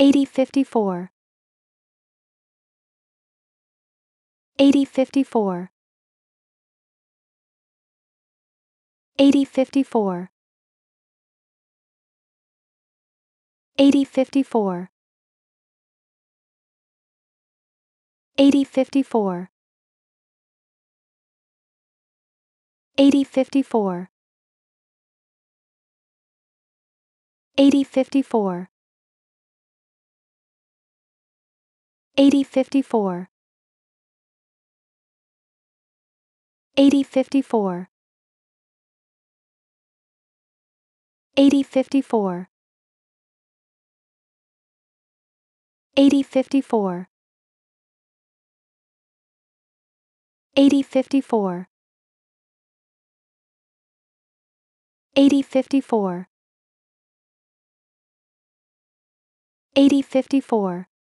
8054 8054 8054 8054 8054 8054 8054 8054 8054 8054 8054 8054 8054 8054